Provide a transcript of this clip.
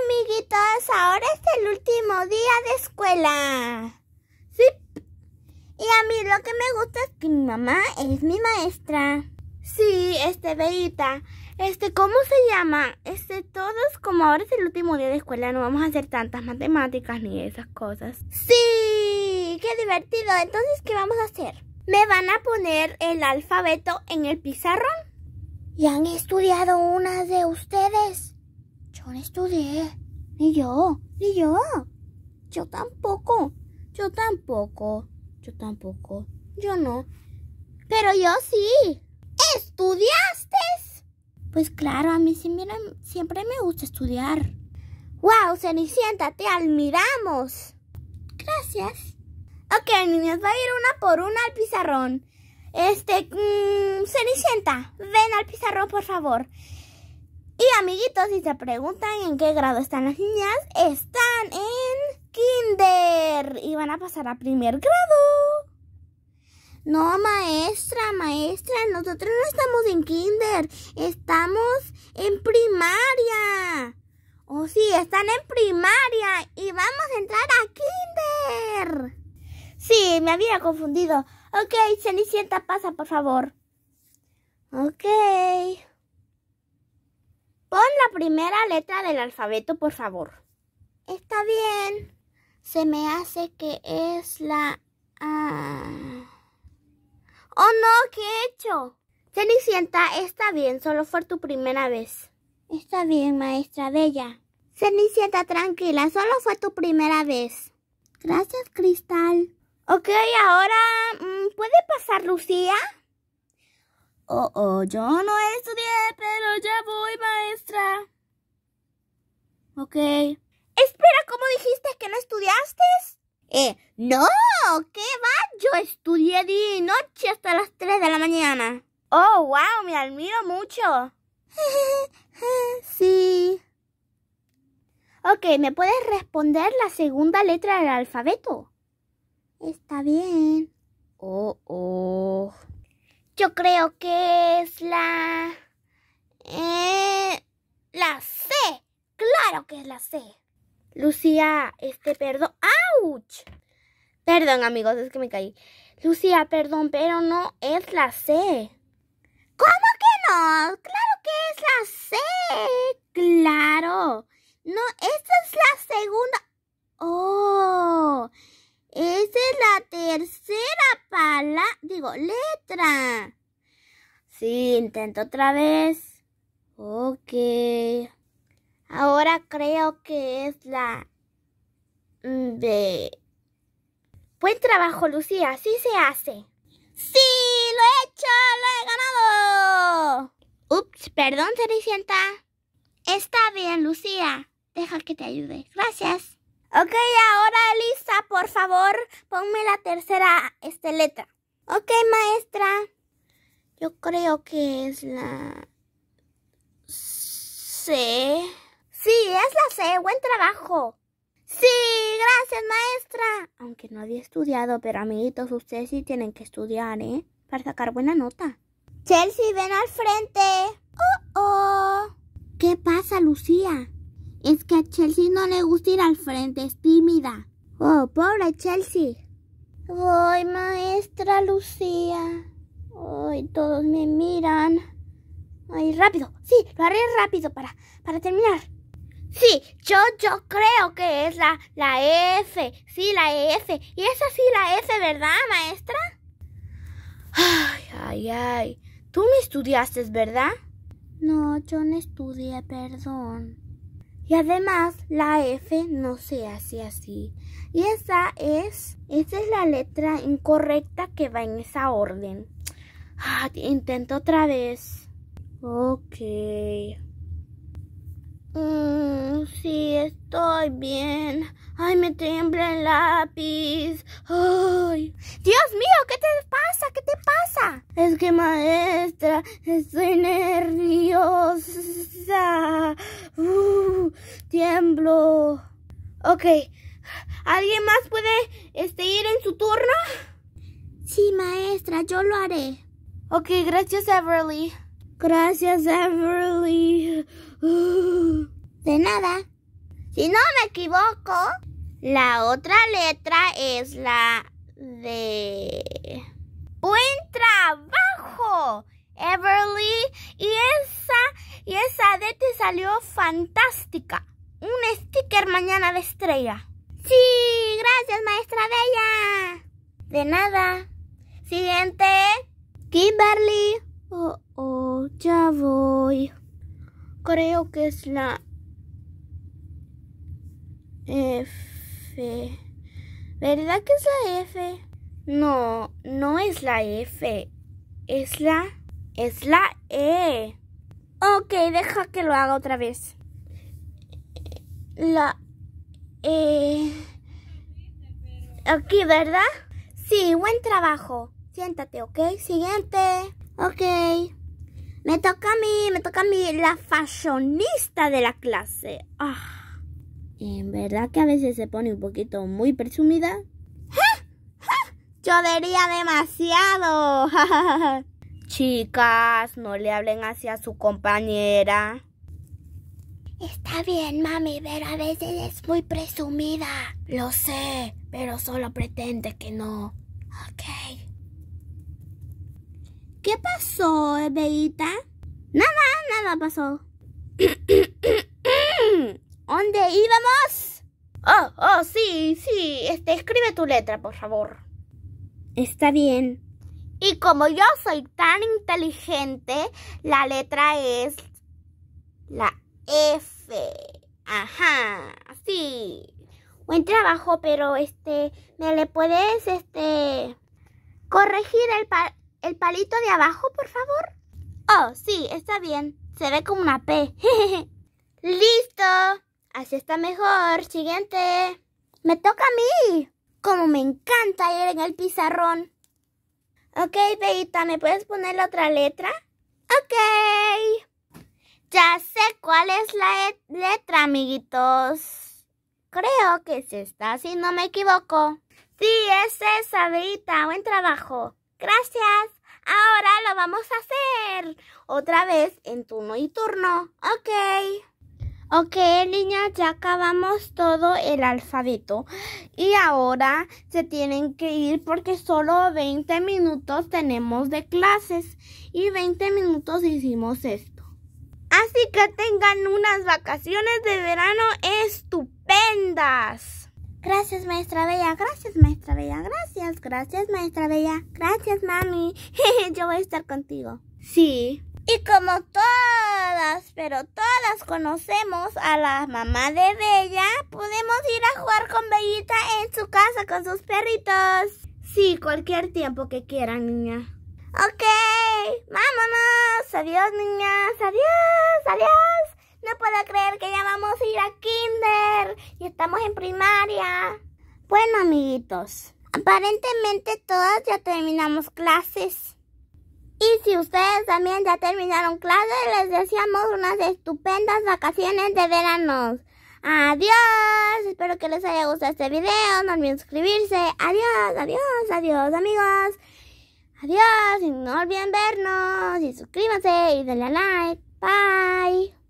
Amiguitos, ahora es el último día de escuela. Sí. Y a mí lo que me gusta es que mi mamá es mi maestra. Sí, este, Bellita. Este, ¿cómo se llama? Este, todos, como ahora es el último día de escuela, no vamos a hacer tantas matemáticas ni esas cosas. Sí, qué divertido. Entonces, ¿qué vamos a hacer? ¿Me van a poner el alfabeto en el pizarrón? ¿Y han estudiado una de ustedes? no estudié. Ni yo. Ni yo. Yo tampoco. Yo tampoco. Yo tampoco. Yo no. Pero yo sí. ¿Estudiaste? Pues claro, a mí siempre, me gusta estudiar. ¡Wow, Cenicienta, te admiramos! Gracias. Ok, niños, va a ir una por una al pizarrón. Este, mm, Cenicienta, ven al pizarrón, por favor. Y amiguitos, si se preguntan en qué grado están las niñas, están en kinder y van a pasar a primer grado. No, maestra, maestra, nosotros no estamos en kinder, estamos en primaria. Oh, sí, están en primaria y vamos a entrar a kinder. Sí, me había confundido. Ok, Cenicienta, pasa, por favor. Ok. Pon la primera letra del alfabeto, por favor. Está bien. Se me hace que es la A. ¡Oh no! ¿Qué he hecho? Cenicienta, está bien, solo fue tu primera vez. Está bien, maestra Bella. Cenicienta, tranquila, solo fue tu primera vez. Gracias, Cristal. Ok, ahora, mm, ¿puede pasar Lucía? Oh, oh, yo no estudié, pero ya voy, maestra. Ok. Espera, ¿cómo dijiste que no estudiaste? Eh, no, ¿qué va? Yo estudié de noche hasta las 3 de la mañana. Oh, wow, me admiro mucho. sí. Ok, ¿me puedes responder la segunda letra del alfabeto? Está bien. Oh, oh. Yo creo que es la... Eh, la C. Claro que es la C. Lucía, este, perdón. ¡Auch! Perdón, amigos, es que me caí. Lucía, perdón, pero no es la C. ¿Cómo que no? Claro que es la C. Claro. No, esta es la segunda. Oh. Esa es la tercera pala, digo, letra. Sí, intento otra vez. Ok. Ahora creo que es la B. Mm, Buen trabajo, Lucía. Así se hace. ¡Sí! ¡Lo he hecho! ¡Lo he ganado! Ups, perdón, Cenicienta. Está bien, Lucía. Deja que te ayude. Gracias. Ok, ahora Elisa, por favor, ponme la tercera este, letra. Ok, maestra. Yo creo que es la C. Sí, es la C. Buen trabajo. Sí, gracias, maestra. Aunque no había estudiado, pero amiguitos, ustedes sí tienen que estudiar, ¿eh? Para sacar buena nota. Chelsea, ven al frente. Oh, oh. ¿Qué pasa, Lucía? Es que a Chelsea no le gusta ir al frente, es tímida. Oh, pobre Chelsea. voy maestra Lucía. Ay, todos me miran. Ay, rápido. Sí, lo haré rápido para, para terminar. Sí, yo, yo creo que es la, la F. Sí, la F. Y es así la F, ¿verdad, maestra? Ay, ay, ay. Tú me estudiaste, ¿verdad? No, yo no estudié, perdón. Y además la F no se hace así. Y esa es, esa es la letra incorrecta que va en esa orden. Ah, intento otra vez. Ok. Mmm, sí, estoy bien. Ay, me tiembla el lápiz. Ay. Dios mío, ¿qué te pasa? ¿Qué te pasa? Es que maestra, estoy nerviosa. Uh, tiemblo. Ok. ¿Alguien más puede este, ir en su turno? Sí, maestra, yo lo haré. Ok, gracias, Everly. Gracias, Everly. Uh. De nada. Si no me equivoco, la otra letra es la de... ¡Buen trabajo, Everly! salió fantástica. Un sticker mañana de estrella. Sí, gracias maestra Bella. De nada. Siguiente. Kimberly. Oh, oh, ya voy. Creo que es la F. ¿Verdad que es la F? No, no es la F. Es la... Es la E. Ok, deja que lo haga otra vez. La... Eh... Aquí, ¿verdad? Sí, buen trabajo. Siéntate, ¿ok? Siguiente. Ok. Me toca a mí, me toca a mí, la fashionista de la clase. Ah, en verdad que a veces se pone un poquito muy presumida. Yo diría demasiado. Chicas, no le hablen hacia su compañera. Está bien, mami, pero a veces es muy presumida. Lo sé, pero solo pretende que no. Ok. ¿Qué pasó, Ebeita? Nada, nada pasó. ¿Dónde íbamos? Oh, oh, sí, sí. Este, escribe tu letra, por favor. Está bien. Y como yo soy tan inteligente, la letra es la F. Ajá, sí. Buen trabajo, pero este, ¿me le puedes este corregir el, el palito de abajo, por favor? Oh, sí, está bien. Se ve como una P. ¡Listo! Así está mejor. Siguiente. Me toca a mí. Como me encanta ir en el pizarrón. Ok, Beita, ¿me puedes poner otra letra? Ok. Ya sé cuál es la e-, letra, amiguitos. Creo que es está, si no me equivoco. Sí, es esa, Beita. Buen trabajo. Gracias. Ahora lo vamos a hacer. Otra vez en turno y turno. Ok. Ok, niña, ya acabamos todo el alfabeto. Y ahora se tienen que ir porque solo 20 minutos tenemos de clases. Y 20 minutos hicimos esto. Así que tengan unas vacaciones de verano estupendas. Gracias, maestra Bella. Gracias, maestra Bella. Gracias, gracias, maestra Bella. Gracias, mami. Yo voy a estar contigo. Sí. Y como todas, pero todas conocemos a la mamá de Bella, podemos ir a jugar con Bellita en su casa con sus perritos. Sí, cualquier tiempo que quieran, niña. Ok, vámonos. Adiós, niñas. Adiós, adiós. No puedo creer que ya vamos a ir a kinder y estamos en primaria. Bueno, amiguitos, aparentemente todas ya terminamos clases. Y si ustedes también ya terminaron clase, les deseamos unas estupendas vacaciones de verano. Adiós, espero que les haya gustado este video, no olviden suscribirse. Adiós, adiós, adiós amigos. Adiós, y no olviden vernos y suscríbanse y denle like. Bye.